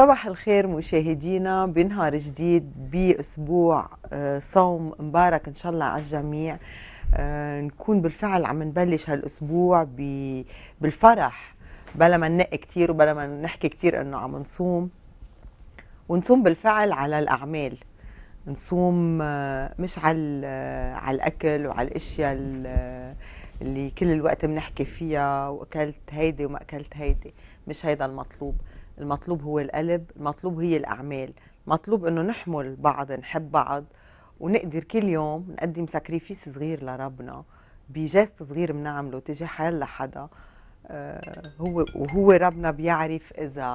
صباح الخير مشاهدينا بنهار جديد باسبوع آه، صوم مبارك ان شاء الله على الجميع آه، نكون بالفعل عم نبلش هالاسبوع بالفرح بلا ما ننقي كثير وبلا ما نحكي كثير انه عم نصوم ونصوم بالفعل على الاعمال نصوم آه، مش على على الاكل وعلى الاشياء اللي كل الوقت بنحكي فيها واكلت هيدي وما اكلت هيدي مش هيدا المطلوب المطلوب هو القلب المطلوب هي الأعمال مطلوب أنه نحمل بعض نحب بعض ونقدر كل يوم نقدم سكريفيس صغير لربنا بجست صغير بنعمله تجاه حال لحدا آه، هو وهو ربنا بيعرف اذا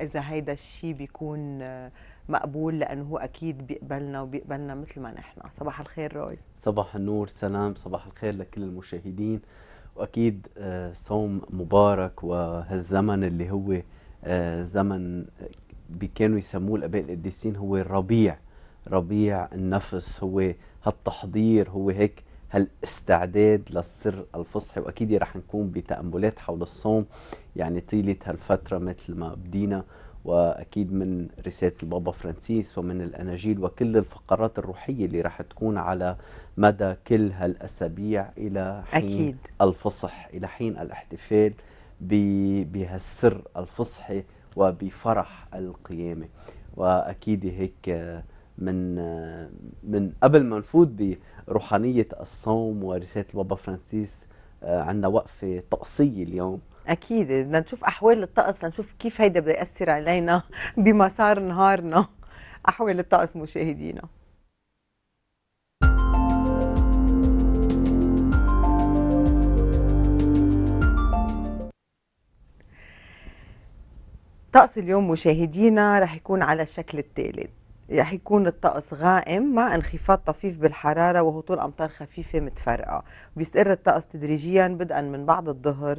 اذا هيدا الشيء بيكون آه، مقبول لانه هو اكيد بيقبلنا وبيقبلنا مثل ما نحن صباح الخير روي صباح النور سلام صباح الخير لكل المشاهدين واكيد آه، صوم مبارك وهالزمن اللي هو آه، زمن كانوا يسموه الاباء القديسين هو الربيع ربيع النفس هو هالتحضير هو هيك هالاستعداد للسر الفصحي واكيد رح نكون بتاملات حول الصوم يعني طيله هالفتره مثل ما بدينا واكيد من رساله البابا فرانسيس ومن الاناجيل وكل الفقرات الروحيه اللي رح تكون على مدى كل هالاسابيع الى حين أكيد. الفصح الى حين الاحتفال بهالسر الفصحي وبفرح القيامة وأكيد هيك من من قبل ما نفوت بروحانية الصوم ورسالة البابا فرانسيس آه، عندنا وقفة طقسية اليوم أكيد بدنا نشوف أحوال الطقس لنشوف كيف هيدا بده يأثر علينا بمسار نهارنا أحوال الطقس مشاهدينا طقس اليوم مشاهدينا رح يكون على الشكل التالي رح يكون الطقس غائم مع انخفاض طفيف بالحرارة وهطول أمطار خفيفة متفرقة بيستقر الطقس تدريجيا بدءا من بعد الظهر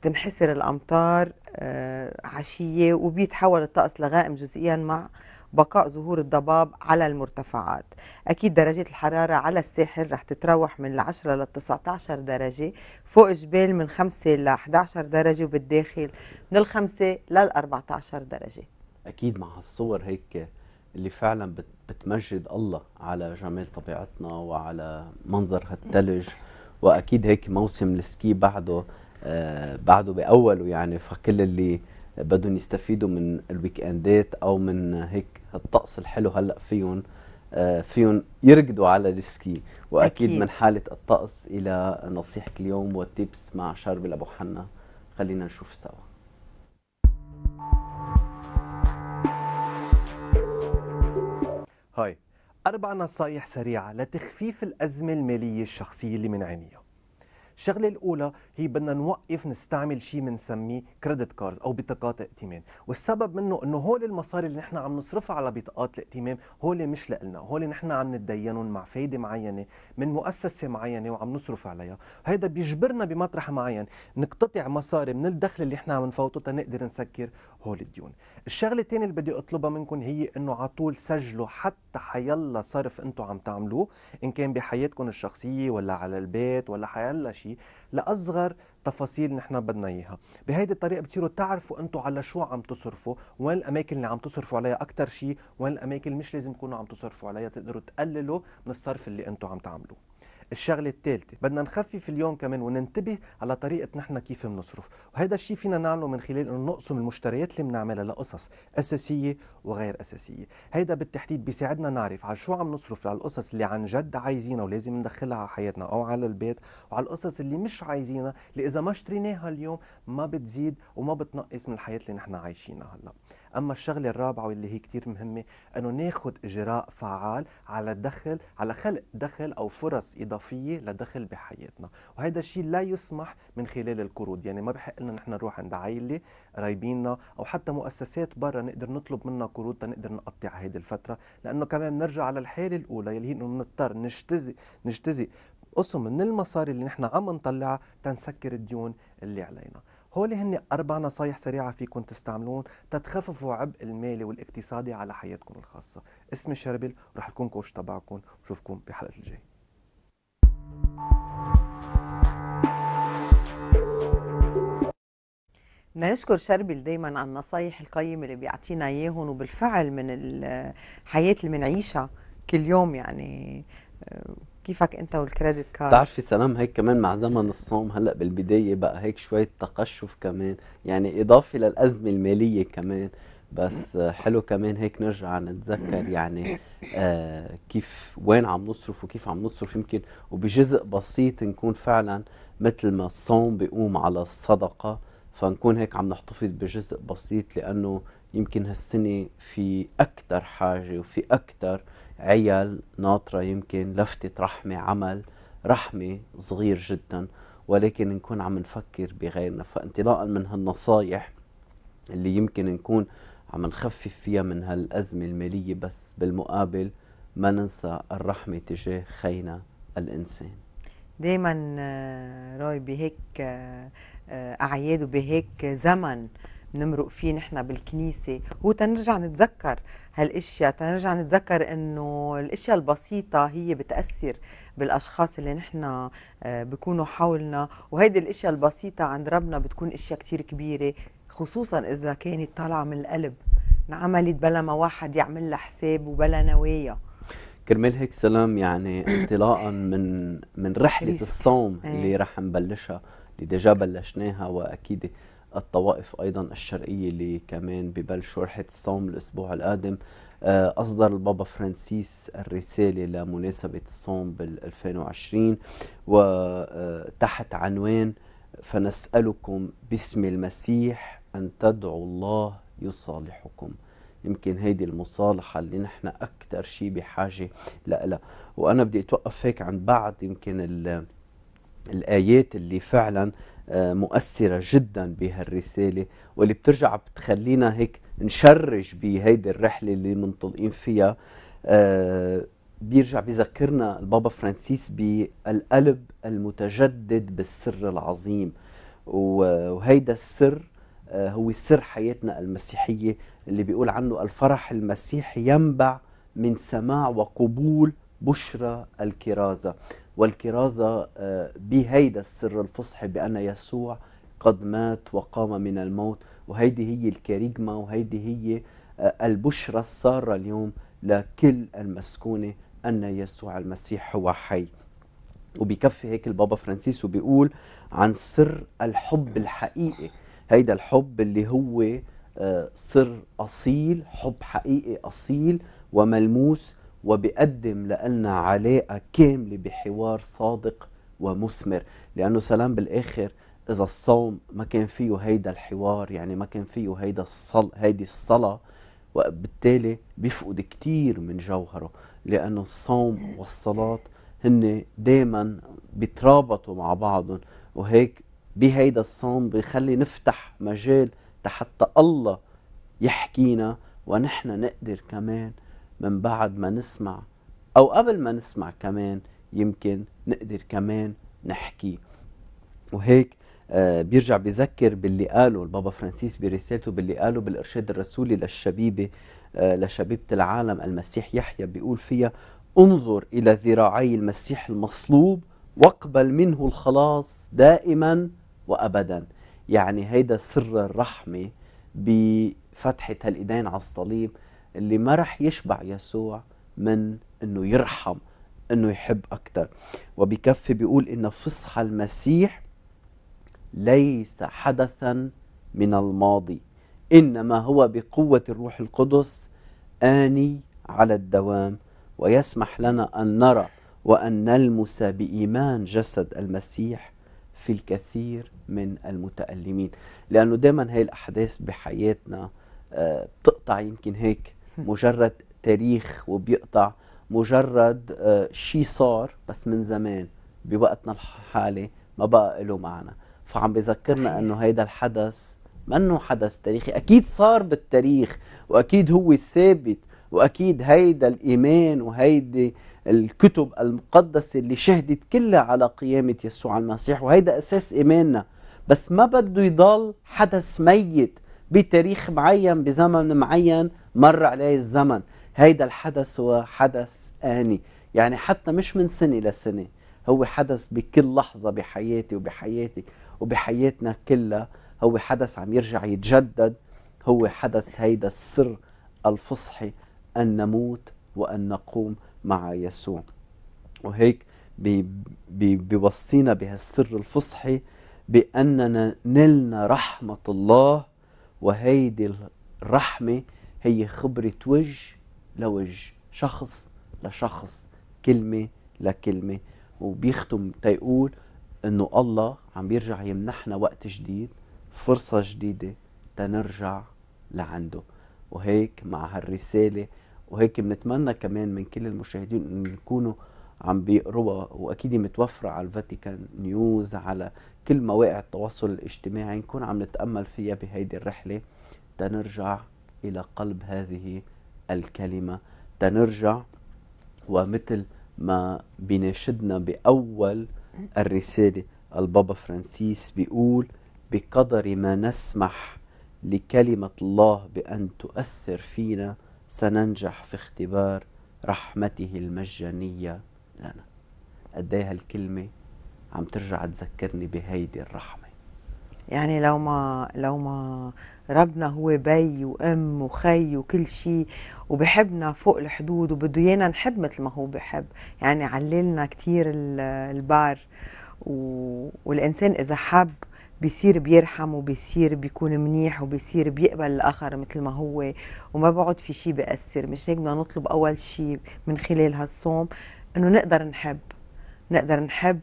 بتنحسر الأمطار آه، عشية وبيتحول الطقس لغائم جزئيا مع بقاء ظهور الضباب على المرتفعات أكيد درجة الحرارة على الساحل رح تتراوح من 10 ل 19 درجة فوق جبال من 5 ل 11 درجة وبالداخل من 5 لل 14 درجة أكيد مع هالصور هيك اللي فعلا بتمجد الله على جمال طبيعتنا وعلى منظر هالثلج واكيد هيك موسم السكي بعده آه بعده باوله يعني فكل اللي بدهم يستفيدوا من الويك اندات او من هيك الطقس الحلو هلا فيهم آه، فيهم يركضوا على السكي واكيد أكيد. من حاله الطقس الى نصيحه اليوم والتيبس مع شربل ابو حنا خلينا نشوف سوا هاي أربع نصايح سريعة لتخفيف الأزمة المالية الشخصية اللي من عينيها الشغله الاولى هي بدنا نوقف نستعمل شيء بنسميه كريدت كاردز او بطاقات ائتمان والسبب منه انه هول المصاري اللي نحن عم نصرفها على بطاقات الائتمان هول مش لنا هول نحن عم نتدينهم مع فايده معينه من مؤسسه معينه وعم نصرف عليها هذا بيجبرنا بمطرح معين نقتطع مصاري من الدخل اللي نحن عم نفوته تنقدر نسكر هول الديون الشغله الثانيه اللي بدي اطلبها منكم هي انه على طول سجلوا حتى حيلا صرف انتم عم تعملوه ان كان بحياتكم الشخصيه ولا على البيت ولا حيلا شيء شيء لاصغر تفاصيل نحن بدنا اياها بهيدي الطريقه بتصيروا تعرفوا انتم على شو عم تصرفوا وين الاماكن اللي عم تصرفوا عليها اكثر شيء وين الاماكن اللي مش لازم تكونوا عم تصرفوا عليها تقدروا تقللوا من الصرف اللي انتم عم تعملوه الشغله الثالثه بدنا نخفف اليوم كمان وننتبه على طريقه نحن كيف بنصرف وهذا الشيء فينا نعمله من خلال انه نقسم المشتريات اللي بنعملها لقصص اساسيه وغير اساسيه هيدا بالتحديد بيساعدنا نعرف على شو عم نصرف على القصص اللي عن جد عايزينها ولازم ندخلها على حياتنا او على البيت وعلى القصص اللي مش عايزينها اللي اذا ما اشتريناها اليوم ما بتزيد وما بتنقص من الحياه اللي نحن عايشينها هلا اما الشغله الرابعه واللي هي كثير مهمه انه ناخذ اجراء فعال على دخل على خلق دخل او فرص اضافيه لدخل بحياتنا وهذا الشيء لا يسمح من خلال القروض يعني ما بحق لنا نحن نروح عند عائله قرايبيننا او حتى مؤسسات برا نقدر نطلب منها قروض تنقدر نقطع هذه الفتره لانه كمان بنرجع على الحاله الاولى يلي هي انه نضطر نجتزئ نجتزئ قسم من المصاري اللي نحن عم نطلعها تنسكر الديون اللي علينا هول هن اربع نصايح سريعه فيكم تستعملون تتخففوا عبء المالي والاقتصادي على حياتكم الخاصه اسمي شربل ورح اكون كوش تبعكم وشوفكم بحلقه الجاي بدنا نشكر شربل دايما على النصايح القيمة اللي بيعطينا اياهم وبالفعل من الحياة اللي بنعيشها كل يوم يعني آه، كيفك انت والكريدت كارد بتعرفي سلام هيك كمان مع زمن الصوم هلا بالبدايه بقى هيك شويه تقشف كمان يعني اضافه للازمه الماليه كمان بس حلو كمان هيك نرجع نتذكر يعني آه كيف وين عم نصرف وكيف عم نصرف يمكن وبجزء بسيط نكون فعلا مثل ما الصوم بيقوم على الصدقه فنكون هيك عم نحتفظ بجزء بسيط لانه يمكن هالسنه في اكثر حاجه وفي اكثر عيال ناطرة يمكن لفتة رحمة عمل رحمة صغير جدا ولكن نكون عم نفكر بغيرنا فانطلاقا من هالنصايح اللي يمكن نكون عم نخفف فيها من هالأزمة المالية بس بالمقابل ما ننسى الرحمة تجاه خينا الإنسان دايما آه، راي بهيك آه، آه، أعياد وبهيك زمن بنمرق فيه نحن بالكنيسه هو تنرجع نتذكر هالاشياء تنرجع نتذكر انه الاشياء البسيطه هي بتاثر بالاشخاص اللي نحن آه، بكونوا حولنا وهيدي الاشياء البسيطه عند ربنا بتكون اشياء كثير كبيره خصوصا اذا كانت طالعه من القلب انعملت بلا ما واحد يعمل لها حساب وبلا نوايا كرمال هيك سلام يعني انطلاقا من من رحله الصوم اللي إيه. رح نبلشها اللي ديجا بلشناها واكيد الطوائف أيضا الشرقية اللي كمان ببلشوا رحلة الصوم الأسبوع القادم آه، أصدر البابا فرانسيس الرسالة لمناسبة الصوم بال 2020 وتحت آه، عنوان فنسألكم باسم المسيح أن تدعوا الله يصالحكم يمكن هيدي المصالحة اللي نحن أكثر شيء بحاجة لها وأنا بدي أتوقف هيك عن بعض يمكن الآيات اللي فعلا آه، مؤثرة جدا بهالرسالة واللي بترجع بتخلينا هيك نشرج بهيدي الرحلة اللي منطلقين فيها آه، بيرجع بيذكرنا البابا فرانسيس بالقلب المتجدد بالسر العظيم وهيدا السر آه، هو سر حياتنا المسيحية اللي بيقول عنه الفرح المسيحي ينبع من سماع وقبول بشرى الكرازة والكرازة آه، بهيدا السر الفصح بأن يسوع قد مات وقام من الموت وهيدي هي الكاريجما وهيدي هي آه، البشرى السارة اليوم لكل المسكونة أن يسوع المسيح هو حي وبكفي هيك البابا فرانسيس وبيقول عن سر الحب الحقيقي هيدا الحب اللي هو آه، سر أصيل حب حقيقي أصيل وملموس وبقدم لنا علاقة كاملة بحوار صادق ومثمر لأنه سلام بالآخر إذا الصوم ما كان فيه هيدا الحوار يعني ما كان فيه هيدا الصل هيدي الصلاة وبالتالي بيفقد كتير من جوهره لأنه الصوم والصلاة هن دايما بيترابطوا مع بعضهم وهيك بهيدا الصوم بيخلي نفتح مجال حتى الله يحكينا ونحن نقدر كمان من بعد ما نسمع أو قبل ما نسمع كمان يمكن نقدر كمان نحكي وهيك آه، بيرجع بذكر باللي قاله البابا فرانسيس برسالته باللي قاله بالإرشاد الرسولي للشبيبة آه، لشبيبة العالم المسيح يحيى بيقول فيها انظر إلى ذراعي المسيح المصلوب واقبل منه الخلاص دائما وأبدا يعني هيدا سر الرحمة بفتحة هالإيدين على الصليب اللي ما رح يشبع يسوع من انه يرحم انه يحب اكثر وبكفي بيقول ان فصح المسيح ليس حدثا من الماضي انما هو بقوه الروح القدس اني على الدوام ويسمح لنا ان نرى وان نلمس بايمان جسد المسيح في الكثير من المتالمين لانه دائما هاي الاحداث بحياتنا آه، بتقطع يمكن هيك مجرد تاريخ وبيقطع مجرد آه، شيء صار بس من زمان بوقتنا الحالي ما بقى له معنى فعم بذكرنا انه هيدا الحدث منه حدث تاريخي اكيد صار بالتاريخ واكيد هو الثابت واكيد هيدا الايمان وهيدي الكتب المقدسة اللي شهدت كلها على قيامة يسوع المسيح وهيدا أساس إيماننا بس ما بده يضل حدث ميت بتاريخ معين بزمن معين مر عليه الزمن هيدا الحدث هو حدث آني يعني حتى مش من سنة لسنة هو حدث بكل لحظة بحياتي وبحياتي وبحياتنا كلها هو حدث عم يرجع يتجدد هو حدث هيدا السر الفصحي أن نموت وأن نقوم مع يسوع وهيك بي بي بيوصينا بهالسر الفصحي بأننا نلنا رحمة الله وهيدي الرحمة هي خبرة وجه لوجه شخص لشخص كلمة لكلمة وبيختم تيقول انه الله عم بيرجع يمنحنا وقت جديد فرصة جديدة تنرجع لعنده وهيك مع هالرسالة وهيك بنتمنى كمان من كل المشاهدين انه يكونوا عم بيقروها واكيد متوفره على الفاتيكان نيوز على كل مواقع التواصل الاجتماعي نكون عم نتامل فيها بهيدي الرحله تنرجع الى قلب هذه الكلمه تنرجع ومثل ما بناشدنا باول الرساله البابا فرانسيس بيقول بقدر ما نسمح لكلمه الله بان تؤثر فينا سننجح في اختبار رحمته المجانيه لنا قد ايه هالكلمه عم ترجع تذكرني بهيدي الرحمه يعني لو ما لو ما ربنا هو بي وام وخي وكل شيء وبحبنا فوق الحدود وبده ايانا نحب مثل ما هو بحب يعني عللنا كثير البار و... والانسان اذا حب بيصير بيرحم وبيصير بيكون منيح وبيصير بيقبل الاخر مثل ما هو وما بقعد في شيء بيأثر مش هيك بدنا نطلب اول شيء من خلال هالصوم انه نقدر نحب نقدر نحب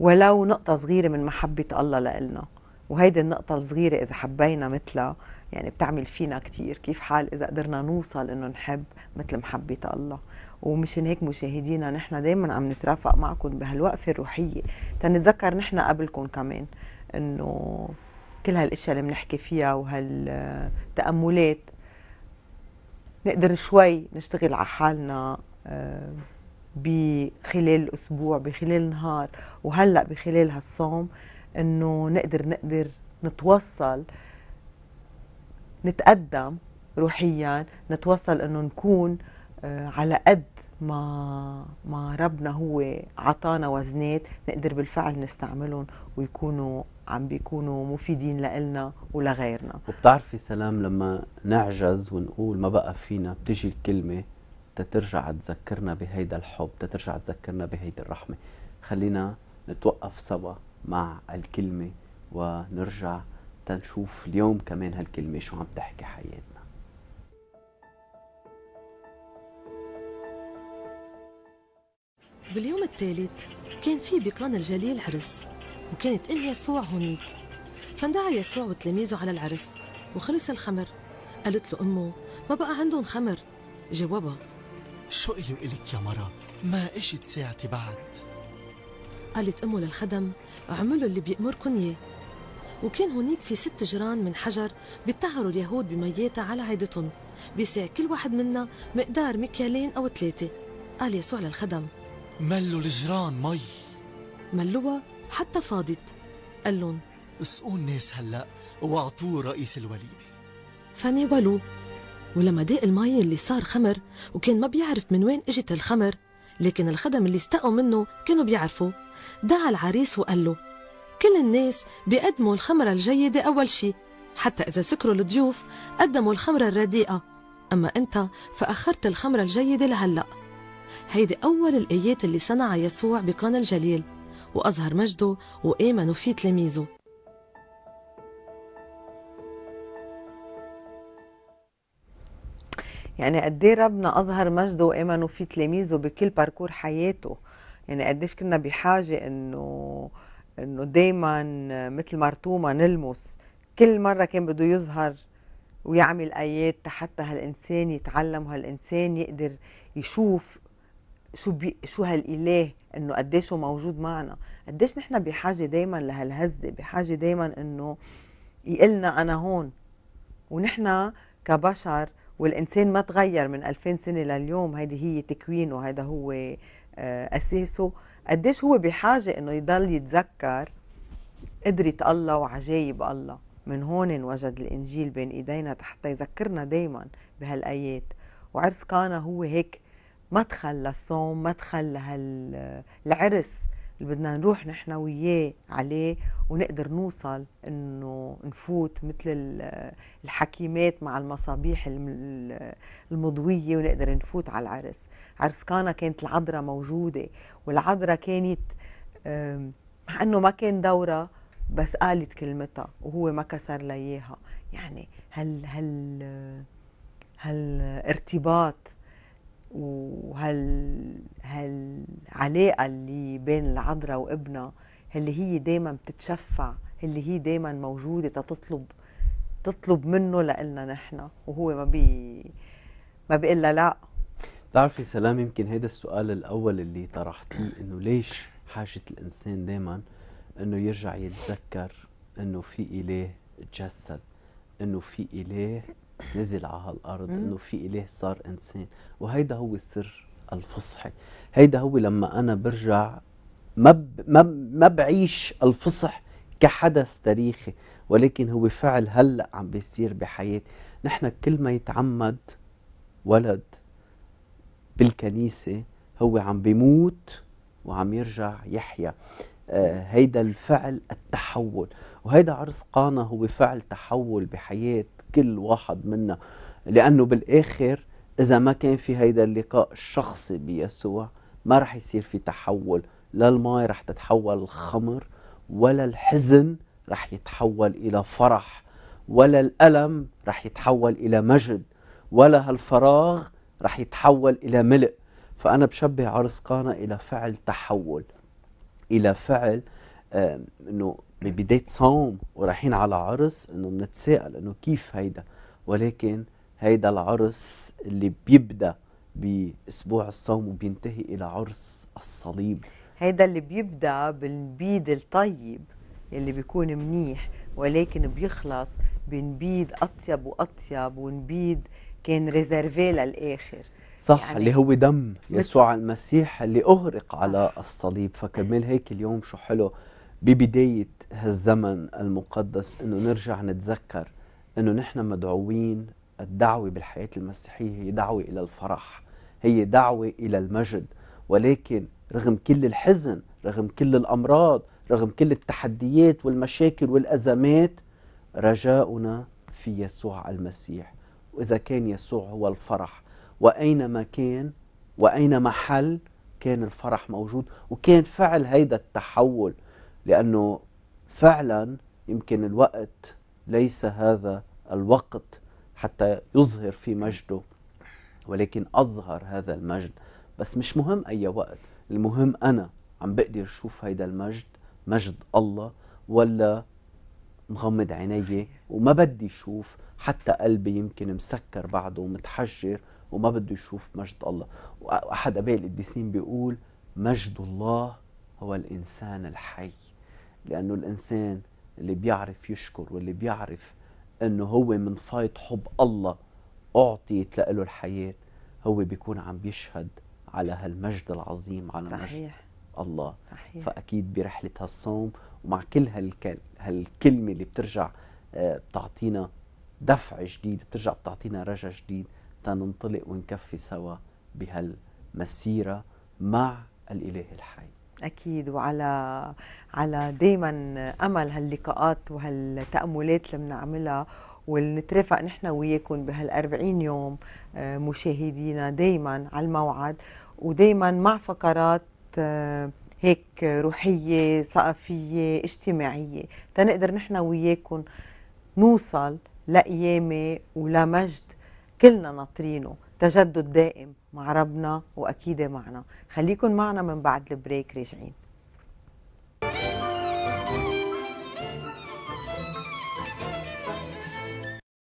ولو نقطه صغيره من محبه الله لنا وهيدي النقطه الصغيره اذا حبينا مثلها يعني بتعمل فينا كثير كيف حال اذا قدرنا نوصل انه نحب مثل محبه الله ومشان هيك مشاهدينا نحن دائما عم نترافق معكم بهالوقفه الروحيه تنتذكر نحن قبلكم كمان انه كل هالاشياء اللي بنحكي فيها وهالتاملات نقدر شوي نشتغل على حالنا آه، بخلال الاسبوع بخلال النهار وهلا بخلال هالصوم انه نقدر نقدر نتوصل نتقدم روحيا نتوصل انه نكون آه، على قد ما ما ربنا هو عطانا وزنات نقدر بالفعل نستعملهم ويكونوا عم بيكونوا مفيدين لإلنا ولغيرنا وبتعرفي سلام لما نعجز ونقول ما بقى فينا بتجي الكلمه تترجع تذكرنا بهيدا الحب تترجع تذكرنا بهيدي الرحمة خلينا نتوقف سوا مع الكلمة ونرجع تنشوف اليوم كمان هالكلمة شو عم تحكي حياتنا باليوم الثالث كان في بقان الجليل عرس وكانت ام يسوع هنيك فاندعى يسوع وتلاميذه على العرس وخلص الخمر قالت له امه ما بقى عندهم خمر جوابها شو إلي وإلك يا مرا ما إجت ساعتي بعد قالت أمه للخدم اعملوا اللي بيأمركن إياه وكان هنيك في ست جيران من حجر بيطهروا اليهود بمياتها على عيدتهم بيسع كل واحد منا مقدار مكيالين أو ثلاثة قال يسوع للخدم ملوا الجيران مي ملوها حتى فاضت قال لهم اسقوا الناس هلأ واعطوه رئيس الوليمة فناولوه ولما داق المي اللي صار خمر وكان ما بيعرف من وين اجت الخمر لكن الخدم اللي استقوا منه كانوا بيعرفوا دعا العريس وقال له كل الناس بيقدموا الخمرة الجيدة أول شي حتى إذا سكروا الضيوف قدموا الخمرة الرديئة أما أنت فأخرت الخمرة الجيدة لهلأ هيدي أول الآيات اللي صنعها يسوع بقان الجليل وأظهر مجده وآمنوا فيه تلاميذه يعني قد ايه ربنا اظهر مجده وامنه في تلاميذه بكل باركور حياته يعني قديش كنا بحاجه انه انه دايما مثل مرتومة نلمس كل مره كان بده يظهر ويعمل ايات حتى هالانسان يتعلم هالانسان يقدر يشوف شو بي شو هالاله انه قديش هو موجود معنا قديش نحن بحاجه دائما لهالهزه بحاجه دائما انه يقلنا انا هون ونحن كبشر والإنسان ما تغير من 2000 سنة لليوم هيدي هي تكوينه هيدا هو آه، أساسه قديش هو بحاجة إنه يضل يتذكر قدرة الله وعجايب الله من هون وجد الإنجيل بين إيدينا حتى يذكرنا دايما بهالآيات وعرس كانا هو هيك مدخل للصوم مدخل لهالعرس آه، اللي بدنا نروح نحن وياه عليه ونقدر نوصل انه نفوت مثل الحكيمات مع المصابيح المضويه ونقدر نفوت على العرس عرس كانا كانت العذراء موجوده والعذراء كانت مع انه ما كان دورها بس قالت كلمتها وهو ما كسر لها اياها يعني هل هل هالارتباط وهال اللي بين العذراء وابنها اللي هي دايما بتتشفع اللي هي دايما موجوده تطلب تطلب منه لنا نحن وهو ما بي ما بيقول لا بتعرفي سلام يمكن هيدا السؤال الاول اللي طرحتيه انه ليش حاجه الانسان دايما انه يرجع يتذكر انه في اله تجسد انه في اله نزل على هالارض انه في اله صار انسان وهيدا هو السر الفصحي هيدا هو لما انا برجع ما ما ما بعيش الفصح كحدث تاريخي ولكن هو فعل هلا عم بيصير بحياتي نحن كل ما يتعمد ولد بالكنيسه هو عم بيموت وعم يرجع يحيا آه هيدا الفعل التحول وهيدا عرس قانا هو فعل تحول بحياة كل واحد منا لأنه بالآخر إذا ما كان في هيدا اللقاء الشخصي بيسوع ما رح يصير في تحول لا الماء رح تتحول الخمر ولا الحزن رح يتحول إلى فرح ولا الألم رح يتحول إلى مجد ولا هالفراغ رح يتحول إلى ملء فأنا بشبه عرس قانا إلى فعل تحول إلى فعل انه ببدايه صوم ورايحين على عرس انه بنتساءل انه كيف هيدا ولكن هيدا العرس اللي بيبدا باسبوع الصوم وبينتهي الى عرس الصليب هيدا اللي بيبدا بالنبيد الطيب اللي بيكون منيح ولكن بيخلص بنبيد اطيب واطيب ونبيد كان ريزرفي للاخر صح يعني اللي هو دم يسوع المسيح اللي اغرق على الصليب فكرمال هيك اليوم شو حلو ببداية هالزمن المقدس انه نرجع نتذكر انه نحن مدعوين الدعوة بالحياة المسيحية هي دعوة الى الفرح هي دعوة الى المجد ولكن رغم كل الحزن رغم كل الامراض رغم كل التحديات والمشاكل والازمات رجاؤنا في يسوع المسيح واذا كان يسوع هو الفرح واينما كان واينما حل كان الفرح موجود وكان فعل هيدا التحول لأنه فعلا يمكن الوقت ليس هذا الوقت حتى يظهر في مجده ولكن أظهر هذا المجد بس مش مهم أي وقت المهم أنا عم بقدر أشوف هيدا المجد مجد الله ولا مغمض عيني وما بدي أشوف حتى قلبي يمكن مسكر بعده ومتحجر وما بده يشوف مجد الله وأحد أباء القديسين بيقول مجد الله هو الإنسان الحي لأنه الإنسان اللي بيعرف يشكر واللي بيعرف أنه هو من فايض حب الله أعطيت له الحياة هو بيكون عم بيشهد على هالمجد العظيم على صحيح مجد الله صحيح فأكيد برحلة هالصوم ومع كل هالكل هالكلمة اللي بترجع آه، بتعطينا دفع جديد بترجع بتعطينا رجا جديد تننطلق ونكفي سوا بهالمسيرة مع الإله الحي اكيد وعلى على دائما امل هاللقاءات وهالتاملات اللي بنعملها ونترافق نحن وياكم بهال40 يوم آه، مشاهدينا دائما على الموعد ودائما مع فقرات آه، هيك روحيه ثقافيه اجتماعيه تنقدر نحن وياكم نوصل لقيامه ولمجد كلنا ناطرينه تجدد دائم مع ربنا وأكيد معنا خليكن معنا من بعد البريك راجعين